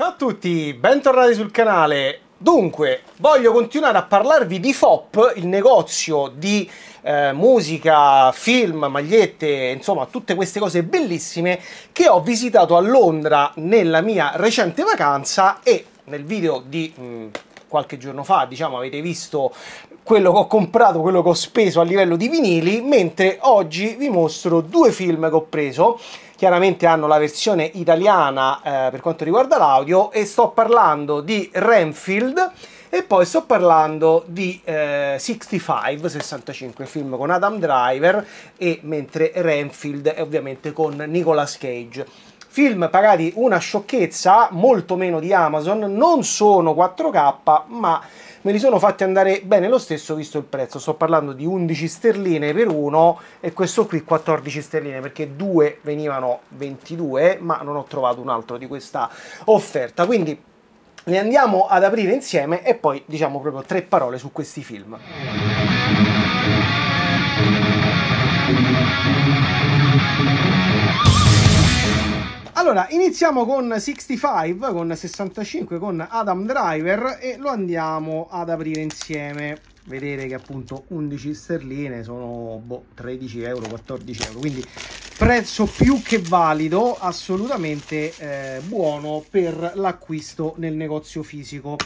Ciao a tutti, bentornati sul canale. Dunque, voglio continuare a parlarvi di FOP, il negozio di eh, musica, film, magliette, insomma tutte queste cose bellissime che ho visitato a Londra nella mia recente vacanza e nel video di... Mh, mm, qualche giorno fa, diciamo, avete visto quello che ho comprato, quello che ho speso a livello di vinili, mentre oggi vi mostro due film che ho preso chiaramente hanno la versione italiana eh, per quanto riguarda l'audio e sto parlando di Renfield e poi sto parlando di eh, 65, 65 film con Adam Driver e mentre Renfield è ovviamente con Nicolas Cage. Film pagati una sciocchezza, molto meno di Amazon, non sono 4K, ma me li sono fatti andare bene lo stesso visto il prezzo. Sto parlando di 11 sterline per uno e questo qui 14 sterline perché due venivano 22, ma non ho trovato un altro di questa offerta. Quindi li andiamo ad aprire insieme e poi diciamo proprio tre parole su questi film. Allora, iniziamo con 65, con 65, con Adam Driver e lo andiamo ad aprire insieme. Vedete che appunto 11 sterline sono boh, 13 euro, 14 euro, quindi prezzo più che valido, assolutamente eh, buono per l'acquisto nel negozio fisico.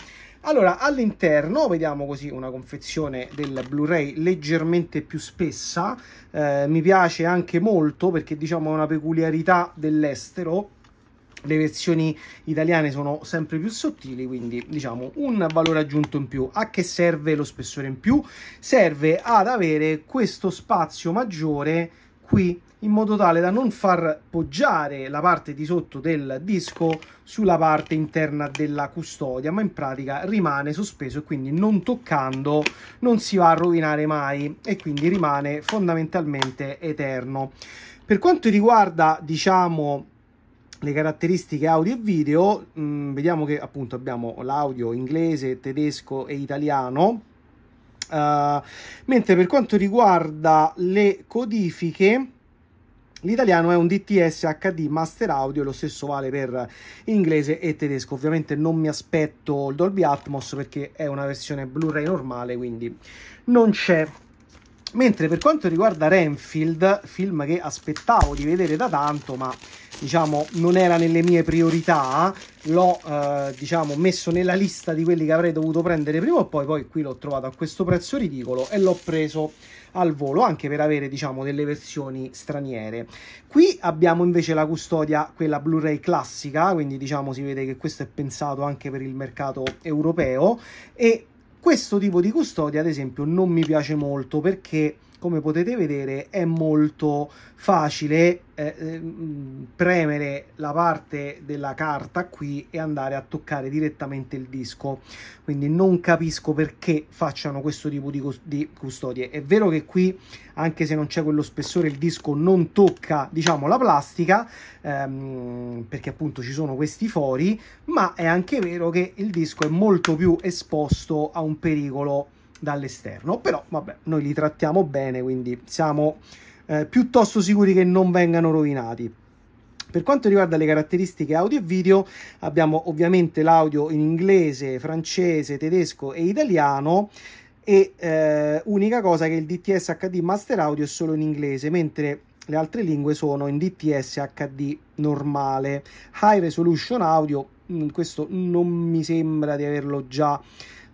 Allora, all'interno vediamo così una confezione del Blu-ray leggermente più spessa, eh, mi piace anche molto perché diciamo è una peculiarità dell'estero, le versioni italiane sono sempre più sottili quindi diciamo un valore aggiunto in più a che serve lo spessore in più serve ad avere questo spazio maggiore qui in modo tale da non far poggiare la parte di sotto del disco sulla parte interna della custodia ma in pratica rimane sospeso e quindi non toccando non si va a rovinare mai e quindi rimane fondamentalmente eterno per quanto riguarda diciamo le caratteristiche audio e video mh, mm, vediamo che appunto abbiamo l'audio inglese tedesco e italiano Uh, mentre per quanto riguarda le codifiche, L'italiano è un DTS HD Master Audio, lo stesso vale per inglese e tedesco. Ovviamente non mi aspetto il Dolby Atmos perché è una versione Blu-ray normale, quindi non c'è. Mentre per quanto riguarda Renfield, film che aspettavo di vedere da tanto, ma diciamo non era nelle mie priorità l'ho eh, diciamo messo nella lista di quelli che avrei dovuto prendere prima o poi poi qui l'ho trovato a questo prezzo ridicolo e l'ho preso al volo anche per avere diciamo delle versioni straniere qui abbiamo invece la custodia quella blu-ray classica quindi diciamo si vede che questo è pensato anche per il mercato europeo e questo tipo di custodia ad esempio non mi piace molto perché come potete vedere è molto facile eh, ehm, premere la parte della carta qui e andare a toccare direttamente il disco quindi non capisco perché facciano questo tipo di, di custodie è vero che qui anche se non c'è quello spessore il disco non tocca diciamo la plastica ehm, perché appunto ci sono questi fori ma è anche vero che il disco è molto più esposto a un pericolo dall'esterno, però vabbè, noi li trattiamo bene, quindi siamo eh, piuttosto sicuri che non vengano rovinati. Per quanto riguarda le caratteristiche audio e video, abbiamo ovviamente l'audio in inglese, francese, tedesco e italiano e eh, unica cosa che il DTS HD Master Audio è solo in inglese, mentre le altre lingue sono in DTS HD normale. High Resolution Audio, mm, questo non mi sembra di averlo già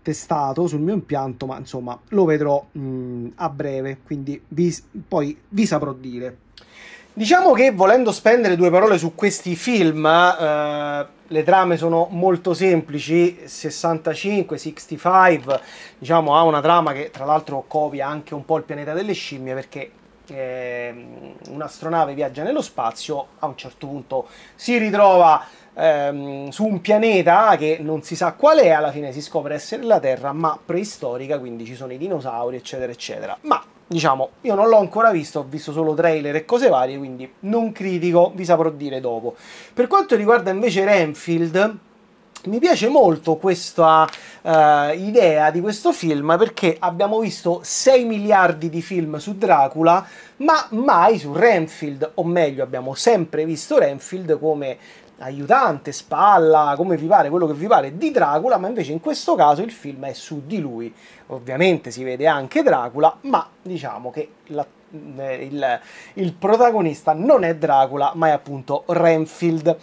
testato sul mio impianto, ma insomma lo vedrò mh, mm, a breve, quindi vi, poi vi saprò dire. Diciamo che volendo spendere due parole su questi film, eh, le trame sono molto semplici, 65, 65, diciamo ha una trama che tra l'altro copia anche un po' il pianeta delle scimmie perché eh, un'astronave viaggia nello spazio, a un certo punto si ritrova ehm, su un pianeta che non si sa qual è, alla fine si scopre essere la Terra, ma preistorica, quindi ci sono i dinosauri, eccetera, eccetera. Ma diciamo, io non l'ho ancora visto, ho visto solo trailer e cose varie, quindi non critico, vi saprò dire dopo. Per quanto riguarda invece Renfield, mi piace molto questa uh, idea di questo film perché abbiamo visto 6 miliardi di film su Dracula, ma mai su Renfield, o meglio abbiamo sempre visto Renfield come aiutante, spalla, come vi pare, quello che vi pare, di Dracula, ma invece in questo caso il film è su di lui. Ovviamente si vede anche Dracula, ma diciamo che la, eh, il, il protagonista non è Dracula, ma è appunto Renfield.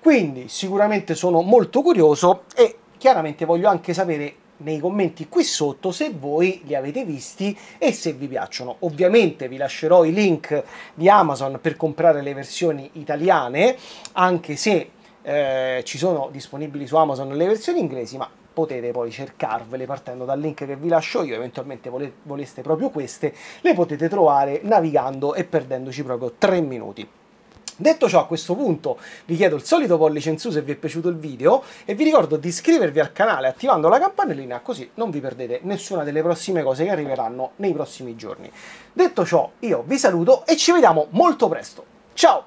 Quindi sicuramente sono molto curioso e chiaramente voglio anche sapere nei commenti qui sotto se voi li avete visti e se vi piacciono. Ovviamente vi lascerò i link di Amazon per comprare le versioni italiane, anche se eh, ci sono disponibili su Amazon le versioni inglesi, ma potete poi cercarvele partendo dal link che vi lascio io, eventualmente voleste proprio queste, le potete trovare navigando e perdendoci proprio 3 minuti. Detto ciò, a questo punto vi chiedo il solito pollice in su se vi è piaciuto il video e vi ricordo di iscrivervi al canale attivando la campanellina così non vi perdete nessuna delle prossime cose che arriveranno nei prossimi giorni. Detto ciò, io vi saluto e ci vediamo molto presto. Ciao!